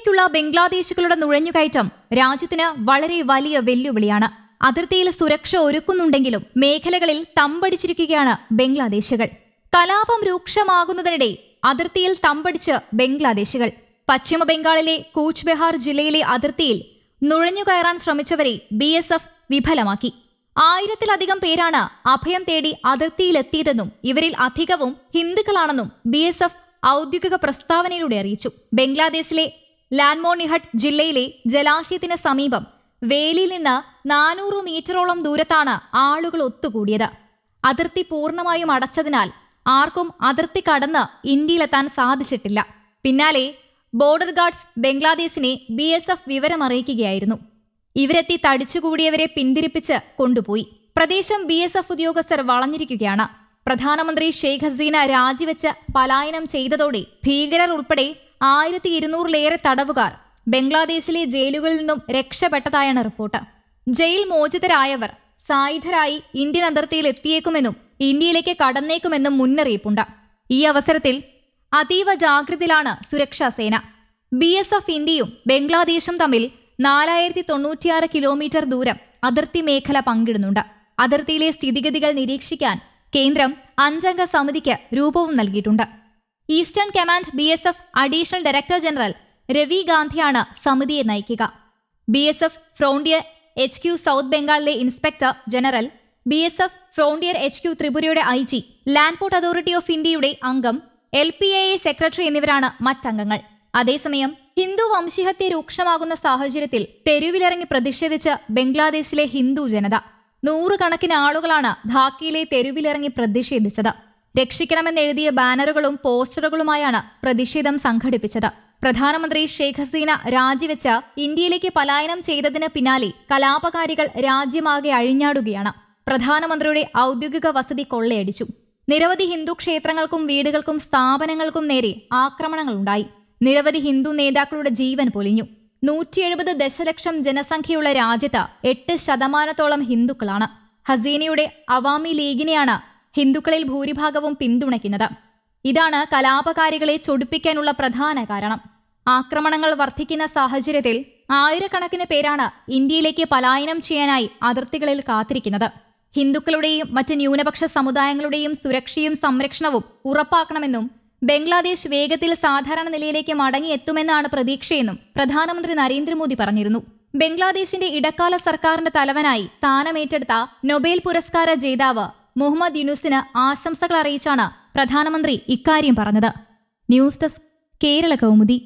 ഇന്ത്യയിലേക്കുള്ള ബംഗ്ലാദേശികളുടെ നുഴഞ്ഞുകയറ്റം രാജ്യത്തിന് വളരെ വലിയ വെല്ലുവിളിയാണ് അതിർത്തിയിൽ സുരക്ഷ ഒരുക്കുന്നുണ്ടെങ്കിലും മേഖലകളിൽ തമ്പടിച്ചിരിക്കുകയാണ് ബംഗ്ലാദേശികൾ കലാപം രൂക്ഷമാകുന്നതിനിടെ അതിർത്തിയിൽ തമ്പടിച്ച് ബംഗ്ലാദേശികൾ പശ്ചിമ ബംഗാളിലെ കൂച്ച് ജില്ലയിലെ അതിർത്തിയിൽ നുഴഞ്ഞുകയറാൻ ശ്രമിച്ചവരെ ബി എസ് എഫ് വിഫലമാക്കി ആയിരത്തിലധികം പേരാണ് അഭയം തേടി അതിർത്തിയിലെത്തിയതെന്നും ഇവരിൽ അധികവും ഹിന്ദുക്കളാണെന്നും ബി എസ് എഫ് ഔദ്യോഗിക പ്രസ്താവനയിലൂടെ അറിയിച്ചു ബംഗ്ലാദേശിലെ ലാൻമോണിഹട്ട് ജില്ലയിലെ ജലാശയത്തിന് സമീപം വേലിയിൽ നിന്ന് നാനൂറ് മീറ്ററോളം ദൂരത്താണ് ആളുകൾ ഒത്തുകൂടിയത് അതിർത്തി പൂർണ്ണമായും അടച്ചതിനാൽ ആർക്കും അതിർത്തി കടന്ന് ഇന്ത്യയിലെത്താൻ സാധിച്ചിട്ടില്ല പിന്നാലെ ബോർഡർ ഗാർഡ്സ് ബംഗ്ലാദേശിനെ ബി എസ് എഫ് വിവരമറിയിക്കുകയായിരുന്നു ഇവരെത്തി തടിച്ചുകൂടിയവരെ പിന്തിരിപ്പിച്ച് കൊണ്ടുപോയി പ്രദേശം ബി എസ് എഫ് ഉദ്യോഗസ്ഥർ വളഞ്ഞിരിക്കുകയാണ് പ്രധാനമന്ത്രി ഷെയ്ഖ് ഹസീന രാജിവെച്ച് പലായനം ചെയ്തതോടെ ഭീകരർ ഉൾപ്പെടെ ആയിരത്തി ഇരുന്നൂറിലേറെ തടവുകാർ ബംഗ്ലാദേശിലെ ജയിലുകളിൽ നിന്നും രക്ഷപ്പെട്ടതായാണ് റിപ്പോർട്ട് ജയിൽ മോചിതരായവർ സായുധരായി ഇന്ത്യൻ അതിർത്തിയിൽ എത്തിയേക്കുമെന്നും ഇന്ത്യയിലേക്ക് കടന്നേക്കുമെന്നും മുന്നറിയിപ്പുണ്ട് ഈ അവസരത്തിൽ അതീവ ജാഗ്രതയിലാണ് സുരക്ഷാ സേന ബി എസ് എഫ് ഇന്ത്യയും ബംഗ്ലാദേശും തമ്മിൽ നാലായിരത്തി തൊണ്ണൂറ്റിയാറ് കിലോമീറ്റർ ദൂരം അതിർത്തി മേഖല പങ്കിടുന്നുണ്ട് അതിർത്തിയിലെ സ്ഥിതിഗതികൾ നിരീക്ഷിക്കാൻ കേന്ദ്രം അഞ്ചംഗ സമിതിക്ക് രൂപവും നൽകിയിട്ടുണ്ട് eastern command B S F additional director general Ravi ഗാന്ധിയാണ് സമിതിയെ നയിക്കുക B S F frontier H Q south ബംഗാളിലെ inspector general B S F frontier H Q ത്രിപുരയുടെ I G land port authority of ഇന്ത്യയുടെ അംഗം എൽ പി എ സെക്രട്ടറി എന്നിവരാണ് മറ്റംഗങ്ങൾ അതേസമയം ഹിന്ദു വംശീഹത്യ രൂക്ഷമാകുന്ന സാഹചര്യത്തിൽ തെരുവിലിറങ്ങി പ്രതിഷേധിച്ച് ബംഗ്ലാദേശിലെ ഹിന്ദു ജനത നൂറുകണക്കിന് ആളുകളാണ് ധാക്കിയിലെ തെരുവിലിറങ്ങി പ്രതിഷേധിച്ചത് രക്ഷിക്കണമെന്നെഴുതിയ ബാനറുകളും പോസ്റ്ററുകളുമായാണ് പ്രതിഷേധം സംഘടിപ്പിച്ചത് പ്രധാനമന്ത്രി ഷെയ്ഖ് ഹസീന രാജിവെച്ച ഇന്ത്യയിലേക്ക് പലായനം ചെയ്തതിന് പിന്നാലെ കലാപകാരികൾ രാജ്യമാകെ അഴിഞ്ഞാടുകയാണ് പ്രധാനമന്ത്രിയുടെ ഔദ്യോഗിക വസതി കൊള്ളയടിച്ചു നിരവധി ഹിന്ദു ക്ഷേത്രങ്ങൾക്കും വീടുകൾക്കും സ്ഥാപനങ്ങൾക്കും നേരെ ആക്രമണങ്ങളുണ്ടായി നിരവധി ഹിന്ദു നേതാക്കളുടെ ജീവൻ പൊലിഞ്ഞു നൂറ്റിയെഴുപത് ദശലക്ഷം ജനസംഖ്യയുള്ള രാജ്യത്ത് എട്ട് ശതമാനത്തോളം ഹിന്ദുക്കളാണ് ഹസീനയുടെ അവാമി ലീഗിനെയാണ് ഹിന്ദുക്കളിൽ ഭൂരിഭാഗവും പിന്തുണയ്ക്കുന്നത് ഇതാണ് കലാപകാരികളെ ചൊടിപ്പിക്കാനുള്ള പ്രധാന കാരണം ആക്രമണങ്ങൾ വർദ്ധിക്കുന്ന സാഹചര്യത്തിൽ ആയിരക്കണക്കിന് പേരാണ് ഇന്ത്യയിലേക്ക് പലായനം ചെയ്യാനായി അതിർത്തികളിൽ കാത്തിരിക്കുന്നത് ഹിന്ദുക്കളുടെയും മറ്റ് ന്യൂനപക്ഷ സമുദായങ്ങളുടെയും സുരക്ഷയും സംരക്ഷണവും ഉറപ്പാക്കണമെന്നും ബംഗ്ലാദേശ് വേഗത്തിൽ സാധാരണ നിലയിലേക്ക് മടങ്ങിയെത്തുമെന്നാണ് പ്രതീക്ഷയെന്നും പ്രധാനമന്ത്രി നരേന്ദ്രമോദി പറഞ്ഞിരുന്നു ബംഗ്ലാദേശിന്റെ ഇടക്കാല സർക്കാരിന്റെ തലവനായി സ്ഥാനമേറ്റെടുത്ത നൊബേൽ പുരസ്കാര ജേതാവ് മുഹമ്മദ് യുനുസിന് ആശംസകൾ അറിയിച്ചാണ് പ്രധാനമന്ത്രി ഇക്കാര്യം പറഞ്ഞത് ന്യൂസ് ഡെസ്ക് കേരള കൗമുദി